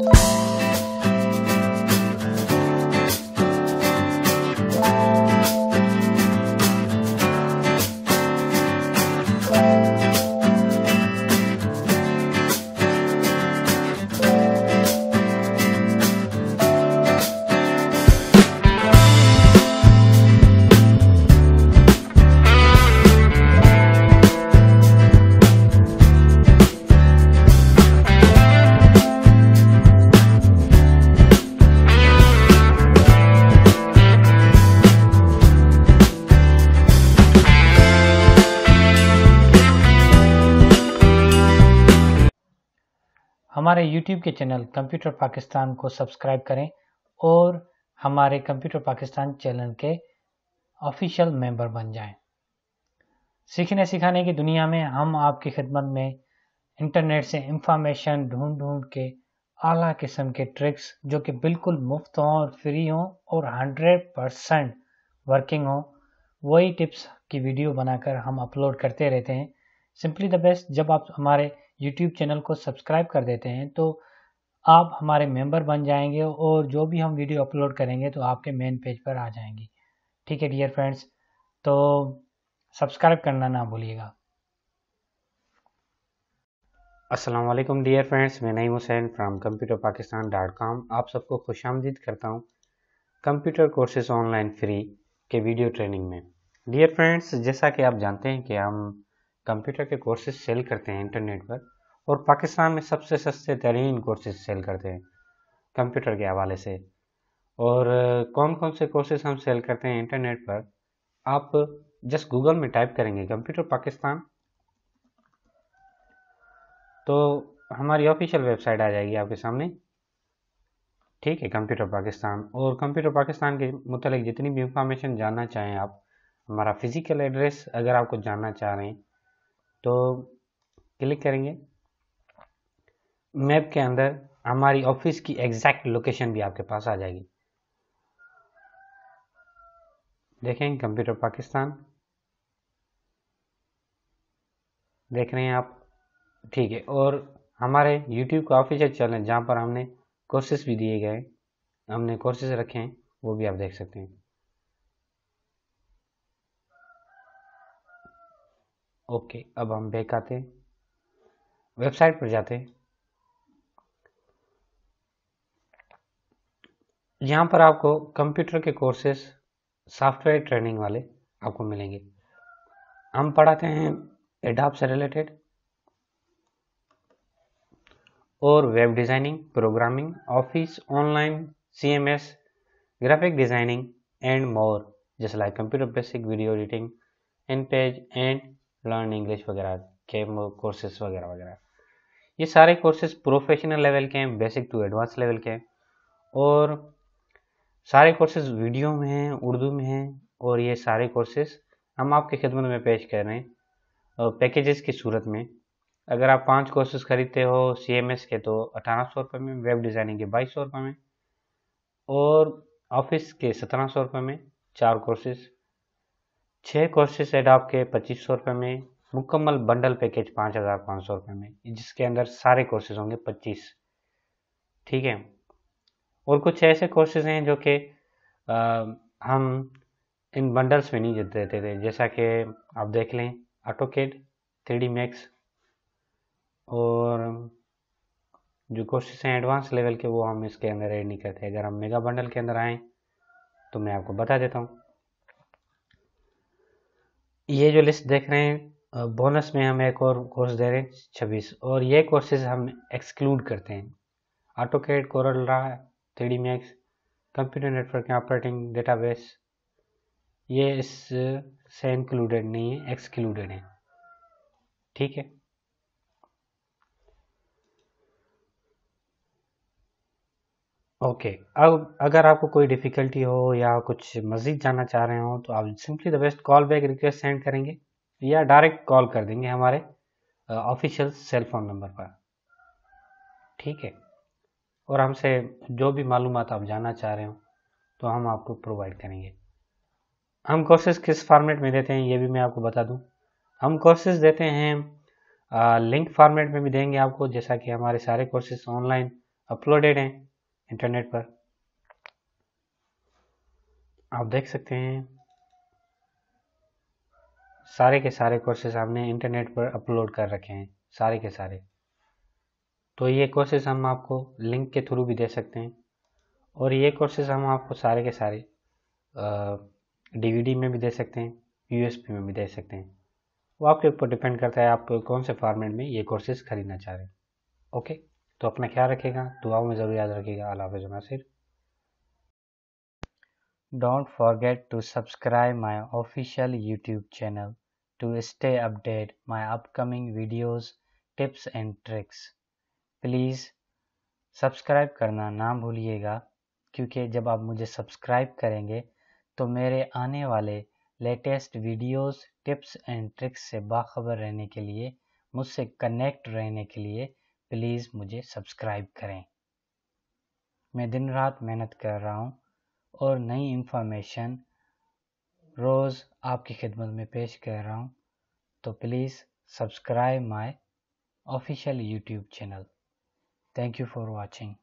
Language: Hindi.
you हमारे YouTube के चैनल कंप्यूटर पाकिस्तान को सब्सक्राइब करें और हमारे कंप्यूटर पाकिस्तान चैनल के ऑफिशियल मेंबर बन जाएं। सीखने सिखाने की दुनिया में हम आपकी खिदमत में इंटरनेट से इंफॉर्मेशन ढूंढ ढूंढ के आला किस्म के ट्रिक्स जो कि बिल्कुल मुफ्त हों और फ्री हों और 100 परसेंट वर्किंग हों वही टिप्स की वीडियो बनाकर हम अपलोड करते रहते हैं सिंपली द बेस्ट जब आप हमारे यूट्यूब चैनल को सब्सक्राइब कर देते हैं तो आप हमारे मेंबर बन जाएंगे और जो भी हम वीडियो अपलोड करेंगे तो आपके मेन पेज पर आ जाएंगी ठीक है डियर फ्रेंड्स तो सब्सक्राइब करना ना भूलिएगा अस्सलाम वालेकुम डियर फ्रेंड्स मैं Naeem Hussain from computer Pakistan dot com आप सबको खुश आमदीद करता हूँ कंप्यूटर कोर्सेज ऑनलाइन फ्री के वीडियो ट्रेनिंग में डियर फ्रेंड्स जैसा कि आप जानते हैं कि हम कंप्यूटर के कोर्सेज सेल करते हैं इंटरनेट पर और पाकिस्तान में सबसे सस्ते तरीन कोर्सेज सेल करते हैं कंप्यूटर के हवाले से और कौन कौन से कोर्सेज हम सेल करते हैं इंटरनेट पर आप जस्ट गूगल में टाइप करेंगे कंप्यूटर पाकिस्तान तो हमारी ऑफिशियल वेबसाइट आ जाएगी आपके सामने ठीक है कंप्यूटर पाकिस्तान और कंप्यूटर पाकिस्तान के मतलब जितनी भी इंफॉर्मेशन जानना चाहें आप हमारा फिज़िकल एड्रेस अगर आपको जानना चाह रहे हैं तो क्लिक करेंगे मैप के अंदर हमारी ऑफिस की एग्जैक्ट लोकेशन भी आपके पास आ जाएगी देखें कंप्यूटर पाकिस्तान देख रहे हैं आप ठीक है और हमारे यूट्यूब का ऑफिशियल चैनल जहाँ पर हमने कोर्सेज भी दिए गए हमने कोर्सेज रखे हैं वो भी आप देख सकते हैं ओके अब हम बैक आते हैं वेबसाइट पर जाते हैं यहाँ पर आपको कंप्यूटर के कोर्सेस सॉफ्टवेयर ट्रेनिंग वाले आपको मिलेंगे हम पढ़ाते हैं एडाप से रिलेटेड और web designing programming office online CMS graphic designing and more जैसे like computer basic video editing and page and learn English वगैरह के कोर्सेज वगैरह वगैरह ये सारे कोर्सेज प्रोफेशनल लेवल के हैं बेसिक टू एडवांस लेवल के हैं और सारे कोर्सेज वीडियो में हैं उर्दू में हैं और ये सारे कोर्सेज हम आपके खिदमत में पेश कर रहे हैं पैकेजेस की सूरत में अगर आप पांच कोर्सेज खरीदते हो एस के तो अठारह सौ रुपये में वेब डिज़ाइनिंग के बाईस सौ रुपये में और ऑफिस के सत्रह सौ रुपये में चार कोर्सेज छः कोर्सेज सेट आपके पच्चीस सौ रुपये में मुकम्मल बंडल पैकेज पाँच हज़ार पाँच सौ रुपये में जिसके अंदर सारे कोर्सेज होंगे पच्चीस ठीक है और कुछ ऐसे कोर्सेज हैं जो कि हम इन बंडल्स में नहीं देते थे जैसा कि आप देख लें ऑटोकेड थ्री डी मैक्स और जो कोर्सेज हैं एडवांस लेवल के वो हम इसके अंदर ऐड नहीं करते अगर हम मेगा बंडल के अंदर आएँ तो मैं आपको बता देता हूँ ये जो लिस्ट देख रहे हैं बोनस में हम एक और कोर्स दे रहे हैं छब्बीस और ये कोर्सेज हम एक्सक्लूड करते हैं auto CAD CorelDRAW three D Max computer network operating database ये इस से इंक्लूडेड नहीं है एक्सक्लूडेड है ठीक है ओके अब अगर आपको कोई डिफ़िकल्टी हो या कुछ मज़ीद जानना चाह रहे हो तो आप simply the best call back request send करेंगे या डायरेक्ट कॉल कर देंगे हमारे ऑफिशियल सेल फोन नंबर पर ठीक है और हमसे जो भी मालूम आप जानना चाह रहे हो तो हम आपको प्रोवाइड करेंगे हम कोर्सेज किस फॉर्मेट में देते हैं ये भी मैं आपको बता दूँ हम कोर्सेज देते हैं आ, लिंक फॉर्मेट में भी देंगे आपको जैसा कि हमारे सारे कोर्सेज ऑनलाइन अपलोडेड हैं इंटरनेट पर आप देख सकते हैं सारे के सारे कोर्सेज हमने इंटरनेट पर अपलोड कर रखे हैं सारे के सारे तो ये कोर्सेज हम आपको लिंक के थ्रू भी दे सकते हैं और ये कोर्सेज हम आपको सारे के सारे डीवीडी में भी दे सकते हैं यूएसपी में भी दे सकते हैं वो आपके ऊपर डिपेंड करता है आप कौन से फॉर्मेट में ये कोर्सेज खरीदना चाह रहे हैं ओके तो अपना ख्याल रखेगा दुआओं में ज़रूर याद रखेगा अला हाफ़ Nasir don't forget to subscribe my official YouTube channel to stay update my upcoming videos tips and tricks please subscribe करना ना भूलिएगा क्योंकि जब आप मुझे सब्सक्राइब करेंगे तो मेरे आने वाले latest videos, tips and tricks से बाखबर रहने के लिए मुझसे कनेक्ट रहने के लिए प्लीज़ मुझे सब्सक्राइब करें मैं दिन रात मेहनत कर रहा हूँ और नई इन्फॉर्मेशन रोज़ आपकी खिदमत में पेश कर रहा हूँ तो please subscribe my official YouTube channel thank you for watching